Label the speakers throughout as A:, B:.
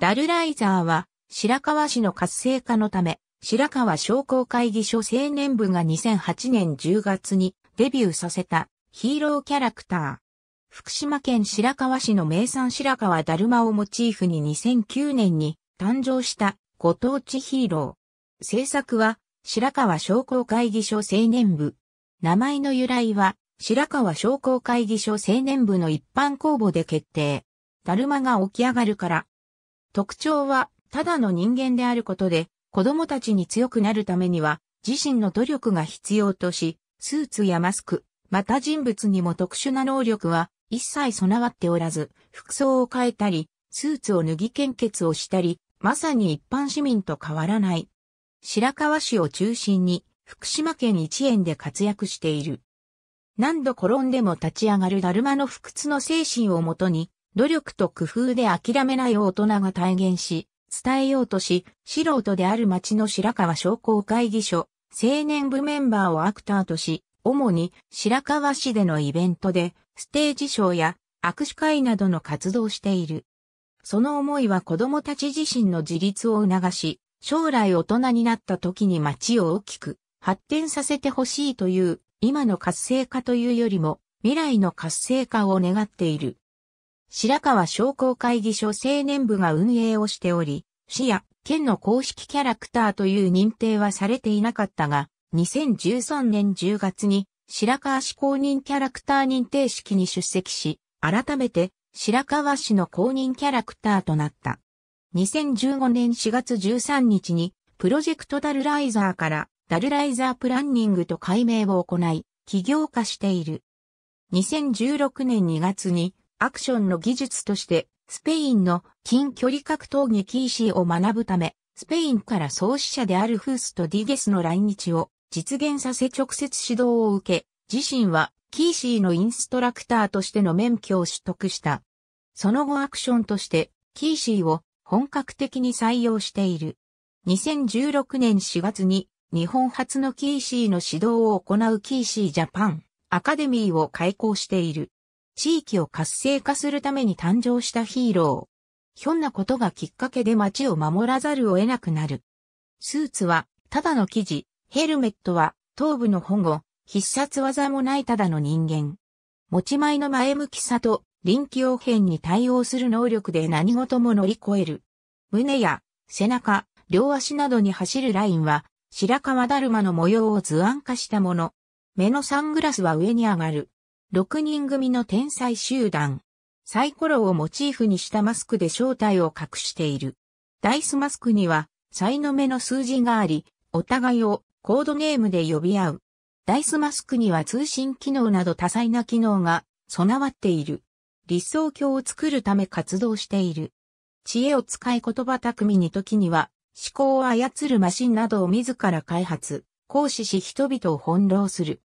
A: ダルライザーは、白河市の活性化のため、白河商工会議所青年部が2008年10月にデビューさせたヒーローキャラクター。福島県白河市の名産白河だるまをモチーフに2009年に誕生したご当地ヒーロー。制作は白河商工会議所青年部。名前の由来は白河商工会議所青年部の一般公募で決定。だるまが起き上がるから特徴は、ただの人間であることで、子供たちに強くなるためには、自身の努力が必要とし、スーツやマスク、また人物にも特殊な能力は一切備わっておらず、服装を変えたり、スーツを脱ぎ献血をしたり、まさに一般市民と変わらない。白河市を中心に、福島県一円で活躍している。何度転んでも立ち上がるだるまの不屈の精神をもとに、努力と工夫で諦めない大人が体現し、伝えようとし、素人である町の白川商工会議所、青年部メンバーをアクターとし、主に白川市でのイベントで、ステージショーや握手会などの活動している。その思いは子供たち自身の自立を促し、将来大人になった時に町を大きく発展させてほしいという、今の活性化というよりも、未来の活性化を願っている。白川商工会議所青年部が運営をしており、市や県の公式キャラクターという認定はされていなかったが、2013年10月に白川市公認キャラクター認定式に出席し、改めて白川市の公認キャラクターとなった。2015年4月13日にプロジェクトダルライザーからダルライザープランニングと改名を行い、起業化している。2016年2月にアクションの技術として、スペインの近距離格闘技キーシーを学ぶため、スペインから創始者であるフースとディゲスの来日を実現させ直接指導を受け、自身はキーシーのインストラクターとしての免許を取得した。その後アクションとしてキーシーを本格的に採用している。2016年4月に日本初のキーシーの指導を行うキーシージャパンアカデミーを開校している。地域を活性化するために誕生したヒーロー。ひょんなことがきっかけで街を守らざるを得なくなる。スーツは、ただの生地、ヘルメットは、頭部の保護、必殺技もないただの人間。持ち前の前向きさと、臨機応変に対応する能力で何事も乗り越える。胸や、背中、両足などに走るラインは、白川だるまの模様を図案化したもの。目のサングラスは上に上がる。6人組の天才集団。サイコロをモチーフにしたマスクで正体を隠している。ダイスマスクには、サイの目の数字があり、お互いをコードネームで呼び合う。ダイスマスクには通信機能など多彩な機能が備わっている。理想郷を作るため活動している。知恵を使い言葉巧みに時には、思考を操るマシンなどを自ら開発、行使し人々を翻弄する。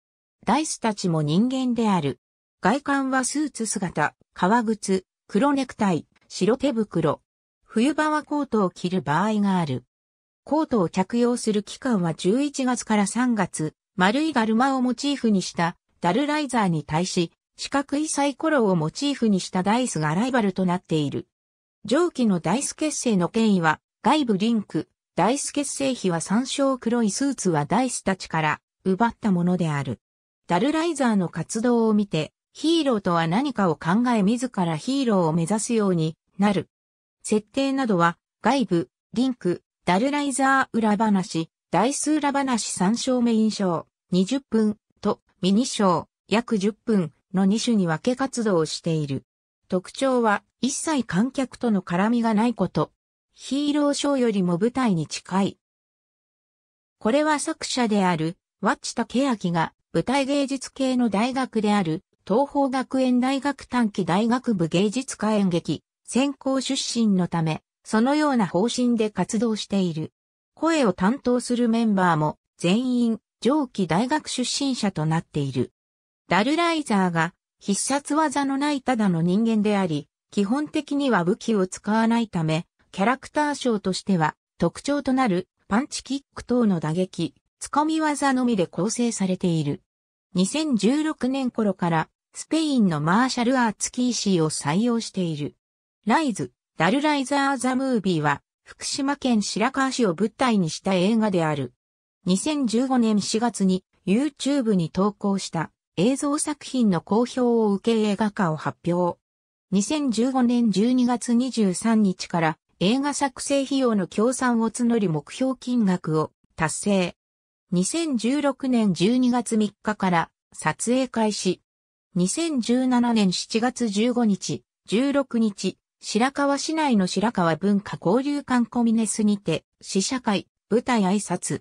A: ダイスたちも人間である。外観はスーツ姿、革靴、黒ネクタイ、白手袋。冬場はコートを着る場合がある。コートを着用する期間は11月から3月、丸いガルマをモチーフにしたダルライザーに対し、四角いサイコロをモチーフにしたダイスがライバルとなっている。上記のダイス結成の権威は、外部リンク、ダイス結成費は参照黒いスーツはダイスたちから奪ったものである。ダルライザーの活動を見て、ヒーローとは何かを考え自らヒーローを目指すようになる。設定などは、外部、リンク、ダルライザー裏話、台数裏話参照メイン章、20分とミニ章、約10分の2種に分け活動をしている。特徴は、一切観客との絡みがないこと。ヒーローショーよりも舞台に近い。これは作者である、ワッチタケアキが舞台芸術系の大学である、東方学園大学短期大学部芸術科演劇、専攻出身のため、そのような方針で活動している。声を担当するメンバーも全員上記大学出身者となっている。ダルライザーが必殺技のないただの人間であり、基本的には武器を使わないため、キャラクター賞としては特徴となるパンチキック等の打撃、つかみ技のみで構成されている。2016年頃からスペインのマーシャルアーツキーシーを採用している。ライズ、ダルライザーザムービーは福島県白河市を舞台にした映画である。2015年4月に YouTube に投稿した映像作品の好評を受け映画化を発表。2015年12月23日から映画作成費用の協賛を募り目標金額を達成。2016年12月3日から撮影開始。2017年7月15日、16日、白河市内の白河文化交流館コミネスにて、試写会、舞台挨拶。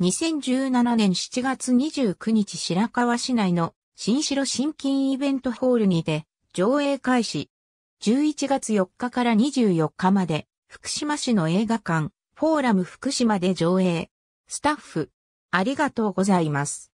A: 2017年7月29日白河市内の新城新金イベントホールにて、上映開始。11月4日から24日まで、福島市の映画館、フォーラム福島で上映。スタッフ、ありがとうございます。